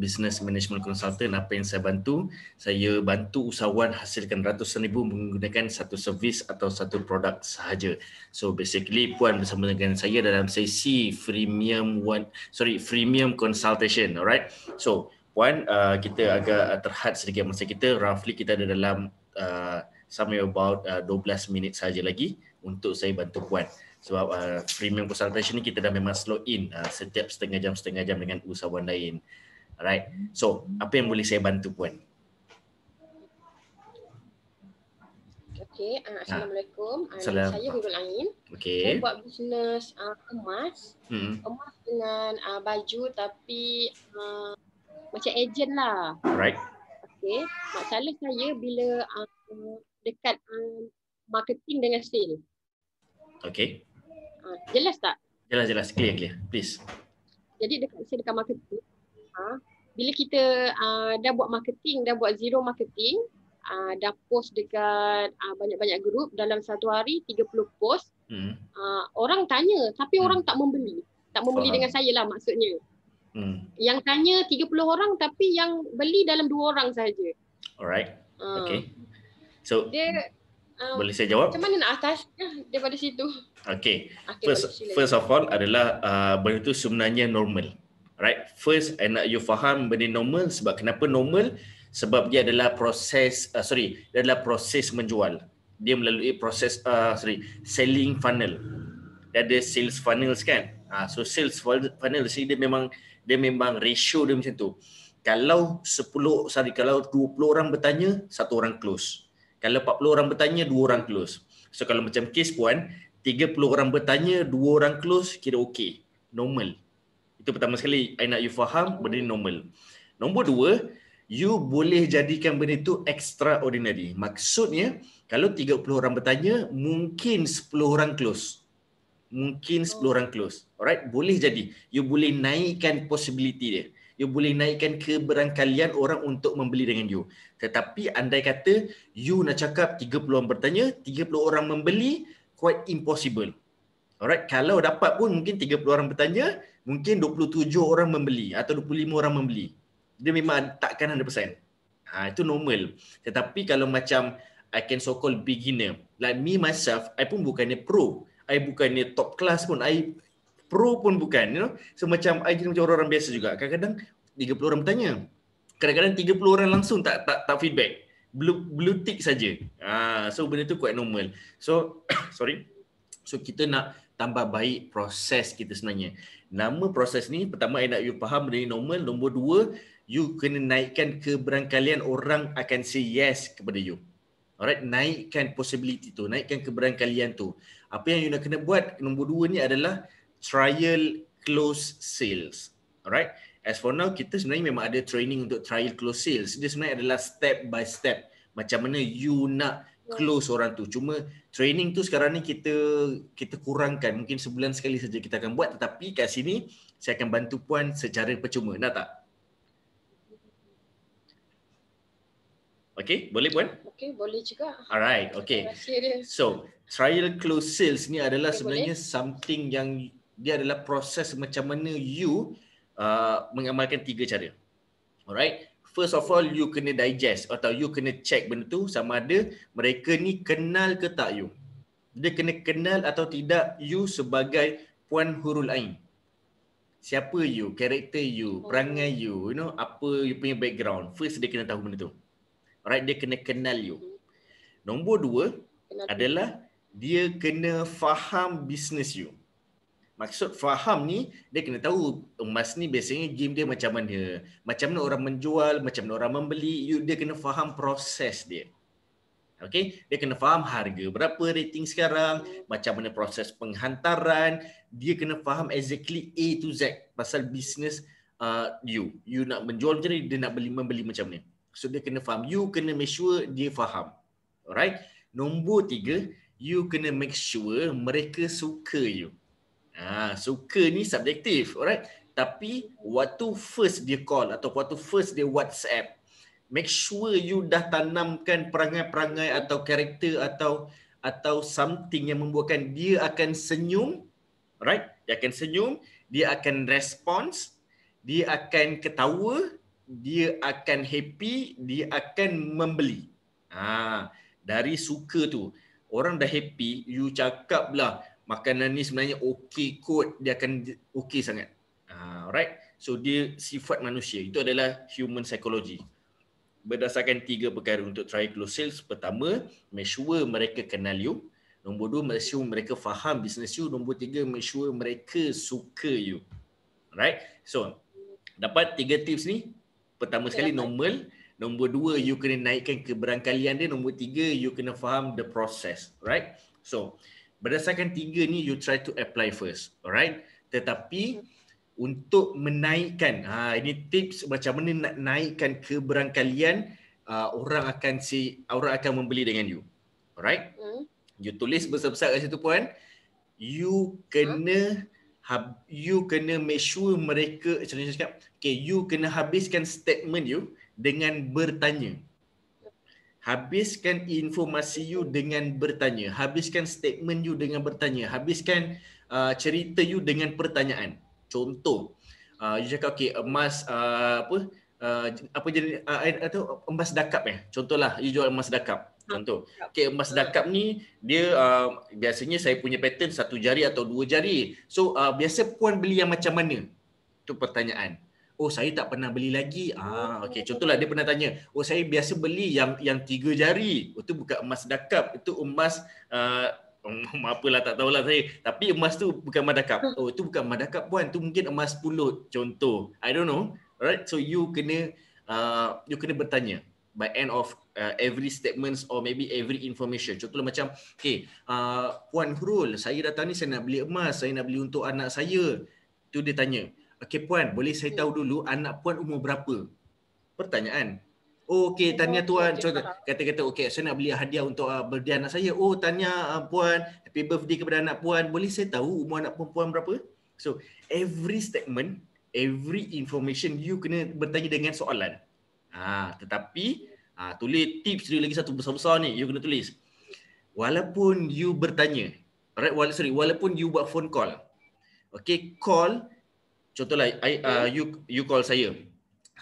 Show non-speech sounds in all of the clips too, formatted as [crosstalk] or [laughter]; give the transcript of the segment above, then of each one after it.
business management consultant apa yang saya bantu saya bantu usahawan hasilkan ratusan ribu menggunakan satu servis atau satu produk sahaja so basically puan bersama dengan saya dalam sesi freemium one sorry freemium consultation alright so puan uh, kita agak terhad sedikit masa kita roughly kita ada dalam uh, somewhere about uh, 12 minit saja lagi untuk saya bantu puan sebab uh, premium consultation ni kita dah memang slow in uh, setiap setengah jam setengah jam dengan usahawan lain. Alright. So, apa yang boleh saya bantu puan? Okay. Uh, ha. Assalamualaikum. Uh, Assalamualaikum. Saya Hurul Angin. Okay. Saya buat bisnes uh, emas. Hmm. Emas dengan uh, baju tapi uh, macam agent lah. Right. Okay. Masalah saya bila uh, dekat uh, marketing dengan sale. Okay. Uh, jelas tak? Jelas-jelas. Clear-clear. Please. Jadi dekat saya dekat marketing. Uh, bila kita uh, dah buat marketing, dah buat zero marketing, uh, dah post dekat uh, banyak-banyak grup dalam satu hari 30 post, hmm. uh, orang tanya tapi hmm. orang tak membeli. Tak membeli Faham. dengan saya lah maksudnya. Hmm. Yang tanya 30 orang tapi yang beli dalam dua orang sahaja. Alright. Uh, okay. So, dia, um, boleh saya jawab? Macam mana nak atas daripada situ? Okay. okay first, lah, first of all adalah uh, benda itu sebenarnya normal right first i nak you faham benda normal sebab kenapa normal sebab dia adalah proses uh, sorry dia adalah proses menjual dia melalui proses uh, sorry selling funnel dia ada sales funnel kan uh, so sales funnel sini dia memang dia memang ratio dia macam tu kalau 10 sorry kalau 20 orang bertanya satu orang close kalau 40 orang bertanya dua orang close so kalau macam case puan 30 orang bertanya dua orang close kira okey normal itu pertama sekali I nak you faham benda ni normal. Nombor dua, you boleh jadikan benda itu extraordinary. Maksudnya, kalau 30 orang bertanya, mungkin 10 orang close. Mungkin 10 orang close. Alright, boleh jadi. You boleh naikkan possibility dia. You boleh naikkan keberangkalian orang untuk membeli dengan you. Tetapi andai kata you nak cakap 30 orang bertanya, 30 orang membeli, quite impossible. Alright, kalau dapat pun mungkin 30 orang bertanya, mungkin 27 orang membeli atau 25 orang membeli. Dia memang takkan 100%. Ha, itu normal. Tetapi kalau macam I can so called beginner, like me myself, I pun bukannya pro. I bukannya top class pun. I pro pun bukan. You know? So macam I jenis macam orang-orang biasa juga. Kadang-kadang 30 orang bertanya. Kadang-kadang 30 orang langsung tak tak, tak feedback. Blue, blue tick saja. Ha, so benda tu quite normal. So, [coughs] sorry. So kita nak tambah baik proses kita sebenarnya. Nama proses ni pertama I nak you faham dari normal, nombor dua you kena naikkan keberangkalian orang akan say yes kepada you. Alright, naikkan possibility tu, naikkan keberangkalian tu. Apa yang you nak kena buat nombor dua ni adalah trial close sales. Alright, as for now kita sebenarnya memang ada training untuk trial close sales. Dia sebenarnya adalah step by step macam mana you nak close orang tu. Cuma training tu sekarang ni kita kita kurangkan. Mungkin sebulan sekali saja kita akan buat tetapi kat sini saya akan bantu puan secara percuma. Nak tak? Okay, boleh puan? Okay, boleh juga. Alright, okay. So, trial close sales ni adalah okay, sebenarnya boleh. something yang dia adalah proses macam mana you uh, mengamalkan tiga cara. Alright, first of all you kena digest atau you kena check benda tu sama ada mereka ni kenal ke tak you dia kena kenal atau tidak you sebagai puan hurul ain siapa you karakter you oh. perangai you you know apa you punya background first dia kena tahu benda tu right dia kena kenal you nombor dua adalah dia kena faham business you Maksud faham ni, dia kena tahu emas ni biasanya game dia macam mana. Macam mana orang menjual, macam mana orang membeli. You, dia kena faham proses dia. Okay? Dia kena faham harga berapa rating sekarang, macam mana proses penghantaran. Dia kena faham exactly A to Z pasal business uh, you. You nak menjual macam mana, dia nak beli membeli macam ni So dia kena faham. You kena make sure dia faham. Alright? Nombor tiga, you kena make sure mereka suka you. Ha, suka ni subjektif, alright? Tapi waktu first dia call atau waktu first dia WhatsApp, make sure you dah tanamkan perangai-perangai atau karakter atau atau something yang membuatkan dia akan senyum, right? Dia akan senyum, dia akan respons, dia akan ketawa, dia akan happy, dia akan membeli. Ha, dari suka tu. Orang dah happy, you cakap lah, makanan ni sebenarnya okey kot dia akan okey sangat ah, alright so dia sifat manusia itu adalah human psychology berdasarkan tiga perkara untuk try close sales pertama make sure mereka kenal you nombor dua make sure mereka faham business you nombor tiga make sure mereka suka you alright so dapat tiga tips ni pertama okay, sekali normal nombor dua you kena naikkan keberangkalian dia nombor tiga you kena faham the process right so Berdasarkan tiga ni you try to apply first. Alright? Tetapi untuk menaikkan ha ini tips macam mana nak naikkan keberangkalian uh, orang akan si orang akan membeli dengan you. Alright? Mm. You tulis besar-besar kat situ puan. You kena mm. hab, you kena make sure mereka macam okay, you kena habiskan statement you dengan bertanya habiskan informasi you dengan bertanya habiskan statement you dengan bertanya habiskan uh, cerita you dengan pertanyaan contoh uh, you cakap okey emas uh, apa uh, apa jadi uh, atau emas dakap eh contohlah you jual emas dakap contoh okey emas dakap ni dia uh, biasanya saya punya pattern satu jari atau dua jari so uh, biasa puan beli yang macam mana Itu pertanyaan oh saya tak pernah beli lagi ah okey contohlah dia pernah tanya oh saya biasa beli yang yang tiga jari itu oh, bukan emas dakap itu emas uh, um, [laughs] apalah tak tahulah saya tapi emas tu bukan emas dakap hmm. oh itu bukan emas dakap puan tu mungkin emas pulut contoh i don't know Alright so you kena uh, you kena bertanya by end of uh, every statements or maybe every information. Contohnya macam, okay, uh, Puan Hurul, saya datang ni saya nak beli emas, saya nak beli untuk anak saya. Tu dia tanya, Okey puan, boleh saya tahu dulu anak puan umur berapa? Pertanyaan. Oh, okey, tanya tuan. Contoh, kata-kata, okey, saya nak beli hadiah untuk uh, birthday anak saya. Oh, tanya uh, puan, happy birthday kepada anak puan. Boleh saya tahu umur anak puan berapa? So, every statement, every information, you kena bertanya dengan soalan. Ha, tetapi, ha, tulis tips dia lagi satu besar-besar ni. You kena tulis. Walaupun you bertanya, right, sorry, walaupun you buat phone call, okay, call, Contohlah I, uh, you you call saya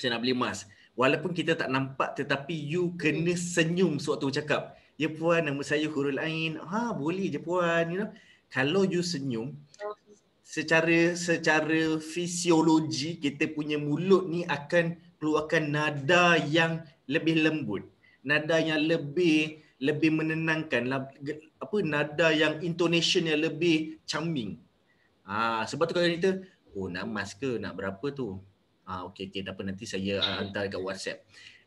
saya nak beli emas. Walaupun kita tak nampak tetapi you kena senyum sewaktu bercakap. Ya puan nama saya Hurul Ain. Ha boleh je puan you know. Kalau you senyum secara secara fisiologi kita punya mulut ni akan keluarkan nada yang lebih lembut. Nada yang lebih lebih menenangkan apa nada yang intonation yang lebih charming. Ah ha, sebab tu kalau kita Oh nak mas ke nak berapa tu Ah okey okey tak apa nanti saya ah, hantar dekat WhatsApp.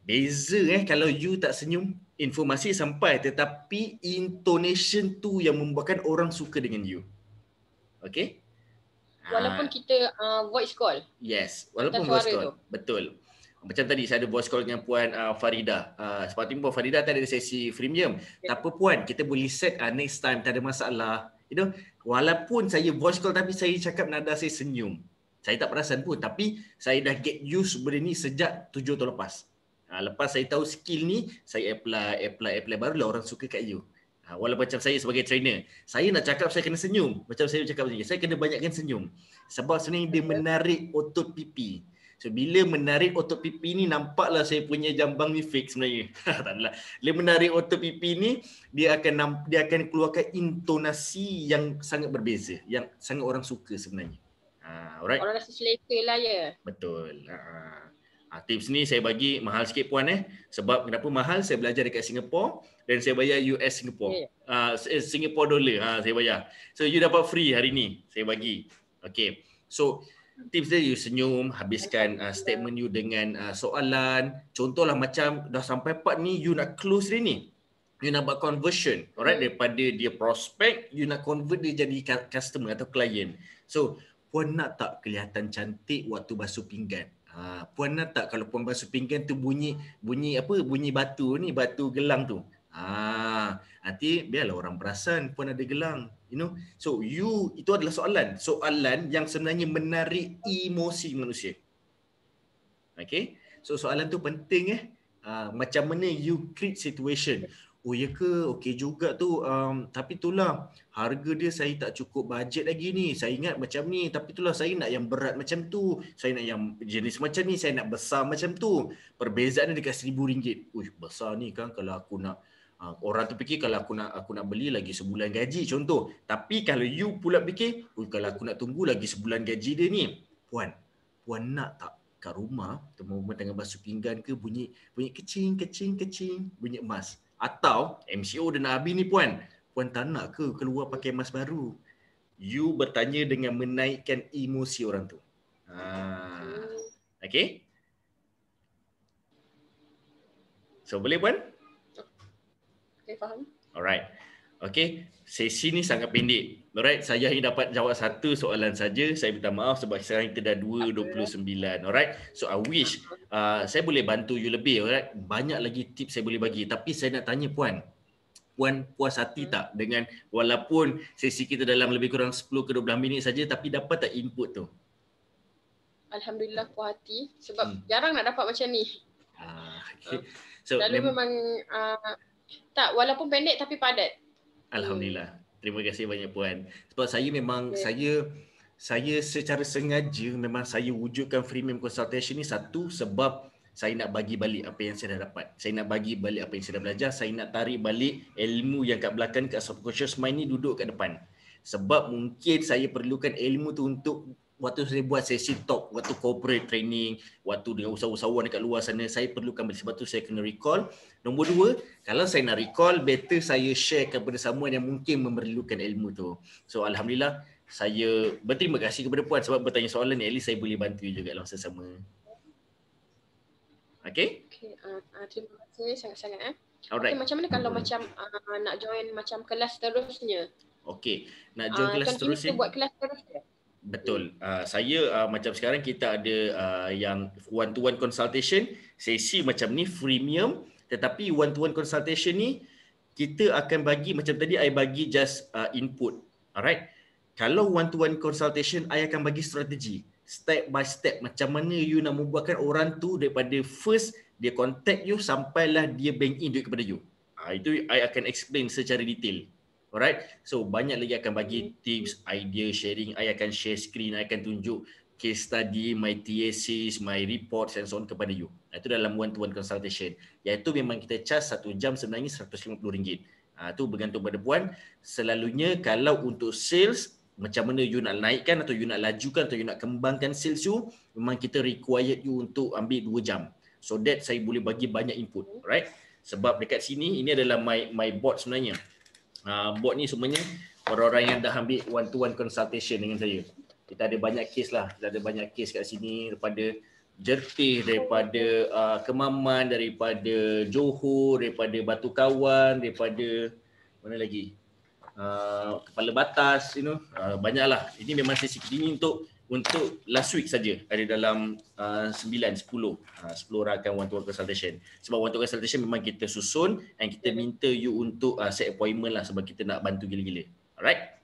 Beza eh kalau you tak senyum informasi sampai tetapi intonation tu yang membuatkan orang suka dengan you. Okey? Walaupun ah. kita uh, voice call. Yes, walaupun voice call. Tu. Betul. Macam tadi saya ada voice call dengan puan uh, Farida. Uh, sepatutnya puan Farida tadi ada sesi premium. Okay. Tak apa puan, kita boleh set uh, next time tak ada masalah you know walaupun saya voice call tapi saya cakap nada saya senyum saya tak perasan pun tapi saya dah get used benda ni sejak tujuh tahun lepas ha, lepas saya tahu skill ni saya apply apply apply barulah orang suka kat you ha, walaupun macam saya sebagai trainer saya nak cakap saya kena senyum macam saya cakap macam ni saya kena banyakkan senyum sebab sebenarnya dia menarik otot pipi So bila menarik otot pipi ni nampaklah saya punya jambang ni fake sebenarnya. [laughs] Taklah. Bila menarik otot pipi ni dia akan dia akan keluarkan intonasi yang sangat berbeza yang sangat orang suka sebenarnya. Ha, alright. Orang rasa selesa lah ya. Betul. Ha. ha. ha tips ni saya bagi mahal sikit puan eh. Sebab kenapa mahal? Saya belajar dekat Singapore dan saya bayar US Singapore. Ya. Ha, eh, Singapore dollar ha, saya bayar. So you dapat free hari ni saya bagi. Okay. So tips dia you senyum habiskan uh, statement you dengan uh, soalan contohlah macam dah sampai part ni you nak close dia ni you nak buat conversion alright daripada dia prospect you nak convert dia jadi customer atau client so puan nak tak kelihatan cantik waktu basuh pinggan uh, puan nak tak kalau puan basuh pinggan tu bunyi bunyi apa bunyi batu ni batu gelang tu Ah, nanti biarlah orang perasan pun ada gelang. You know, so you itu adalah soalan, soalan yang sebenarnya menarik emosi manusia. Okay, so soalan tu penting eh. Uh, macam mana you create situation Oh ya ke okey juga tu um, Tapi itulah harga dia saya tak cukup budget lagi ni Saya ingat macam ni Tapi itulah saya nak yang berat macam tu Saya nak yang jenis macam ni Saya nak besar macam tu Perbezaan dia dekat RM1,000 Uish besar ni kan Kalau aku nak Ah, orang tu fikir kalau aku nak aku nak beli lagi sebulan gaji contoh. Tapi kalau you pula fikir, oh, kalau aku nak tunggu lagi sebulan gaji dia ni, puan, puan nak tak kat rumah temu rumah dengan basuh pinggan ke bunyi bunyi kecing kecing kecing bunyi emas atau MCO dan Abi ni puan puan tak nak ke keluar pakai emas baru you bertanya dengan menaikkan emosi orang tu ha. Ah, okay so boleh puan Okay, faham. Alright. Okay, sesi ni sangat pendek. Alright, saya hanya dapat jawab satu soalan saja. Saya minta maaf sebab sekarang kita dah 2.29. Alright, so I wish uh, saya boleh bantu you lebih. Alright, banyak lagi tips saya boleh bagi. Tapi saya nak tanya Puan, Puan puas hati tak dengan walaupun sesi kita dalam lebih kurang 10 ke 12 minit saja tapi dapat tak input tu? Alhamdulillah puas hati sebab hmm. jarang nak dapat macam ni. Ah, okay. So, Lalu memang uh, tak, walaupun pendek tapi padat. Alhamdulillah. Terima kasih banyak puan. Sebab saya memang okay. Ya. saya saya secara sengaja memang saya wujudkan freemium consultation ni satu sebab saya nak bagi balik apa yang saya dah dapat. Saya nak bagi balik apa yang saya dah belajar, saya nak tarik balik ilmu yang kat belakang kat subconscious mind ni duduk kat depan. Sebab mungkin saya perlukan ilmu tu untuk waktu saya buat sesi talk waktu corporate training waktu dengan usahawan-usahawan dekat luar sana saya perlukan sebab tu saya kena recall nombor dua kalau saya nak recall better saya share kepada semua yang mungkin memerlukan ilmu tu so alhamdulillah saya berterima kasih kepada puan sebab bertanya soalan ni at least saya boleh bantu juga dalam masa sama okay, okay uh, uh, terima kasih sangat-sangat eh. Alright. Okay, macam mana kalau macam uh, nak join macam kelas terusnya? Okay, nak join uh, kelas terusnya? Buat kelas terusnya? Betul. Uh, saya uh, macam sekarang kita ada uh, yang one-to-one consultation, sesi macam ni freemium tetapi one-to-one consultation ni kita akan bagi macam tadi saya bagi just uh, input. Alright. Kalau one-to-one consultation, saya akan bagi strategi. Step by step macam mana you nak membuatkan orang tu daripada first dia contact you sampailah dia bank in duit kepada you. Uh, itu I akan explain secara detail. Alright. So banyak lagi akan bagi hmm. tips, idea, sharing. I akan share screen. I akan tunjuk case study, my thesis, my reports and so on kepada you. Itu dalam one-to-one consultation. Iaitu memang kita charge satu jam sebenarnya RM150. Itu ah, ha, bergantung pada puan. Selalunya kalau untuk sales, macam mana you nak naikkan atau you nak lajukan atau you nak kembangkan sales you, memang kita required you untuk ambil dua jam. So that saya boleh bagi banyak input. Alright. Sebab dekat sini, ini adalah my my board sebenarnya. Ah, bot ni semuanya orang-orang yang dah ambil one-to-one consultation dengan saya. Kita ada banyak case lah. Kita ada banyak case kat sini daripada Jertih, daripada uh, Kemaman, daripada Johor, daripada Batu Kawan, daripada mana lagi? Uh, Kepala Batas, you know. Uh, banyaklah. Ini memang sesi ini untuk untuk last week saja ada dalam uh, 9 10 uh, 10 rakan one to one consultation sebab one to one consultation memang kita susun and kita minta you untuk uh, set appointment lah sebab kita nak bantu gila-gila alright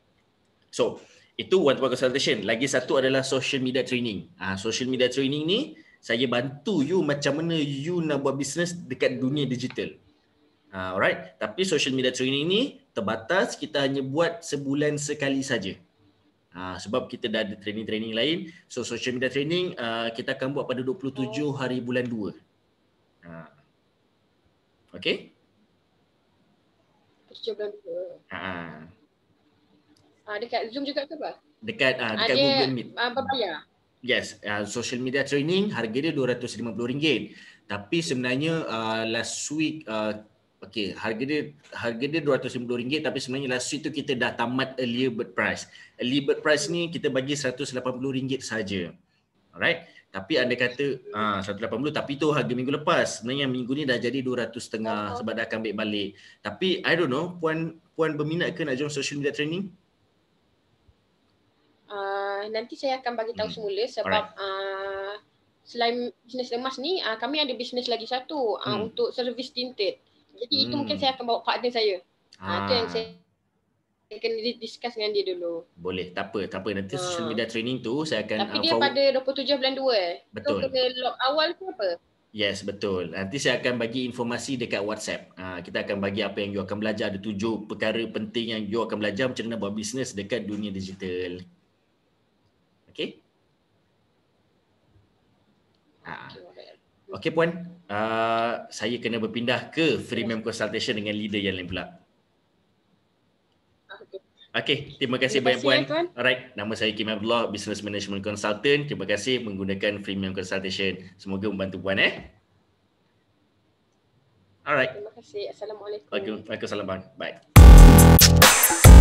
so itu one to one consultation lagi satu adalah social media training uh, social media training ni saya bantu you macam mana you nak buat bisnes dekat dunia digital uh, alright tapi social media training ni terbatas kita hanya buat sebulan sekali saja Ha, sebab kita dah ada training-training lain. So social media training uh, kita akan buat pada 27 hari bulan 2. Uh. Okay? 27 bulan 2. Ha. Ah, dekat Zoom juga ke apa? Dekat, uh, dekat ah, Google Meet. Ada uh, Yes, uh, social media training harga dia RM250. Tapi sebenarnya uh, last week uh, Okey, harga dia harga dia RM250 tapi sebenarnya last week tu kita dah tamat early bird price. Early bird price ni kita bagi RM180 saja. Alright. Tapi anda kata ah 180 tapi tu harga minggu lepas. Sebenarnya minggu ni dah jadi 200 setengah oh. sebab dah akan ambil balik. Tapi I don't know, puan puan berminat ke nak join social media training? Uh, nanti saya akan bagi tahu hmm. semula sebab right. uh, ah, selain bisnes lemas ni uh, kami ada bisnes lagi satu uh, hmm. untuk servis tinted. Jadi hmm. itu mungkin hmm. saya akan bawa partner saya. Ha, ah, ha. tu yang saya ah. saya kena discuss dengan dia dulu. Boleh, tak apa, tak apa. Nanti ah. social media training tu saya akan Tapi uh, dia pada 27 bulan 2 eh. Betul. So, log awal ke apa? Yes, betul. Nanti saya akan bagi informasi dekat WhatsApp. Ha, kita akan bagi apa yang you akan belajar. Ada tujuh perkara penting yang you akan belajar macam mana buat bisnes dekat dunia digital. Okay? Ha. Okay, Puan uh, saya kena berpindah ke free freemium consultation dengan leader yang lain pula. Okey, terima kasih banyak puan. Ya, Alright, nama saya Kim Abdullah, Business Management Consultant. Terima kasih menggunakan free freemium consultation. Semoga membantu puan eh. Alright. Terima kasih. Assalamualaikum. Waalaikumsalam. Bye.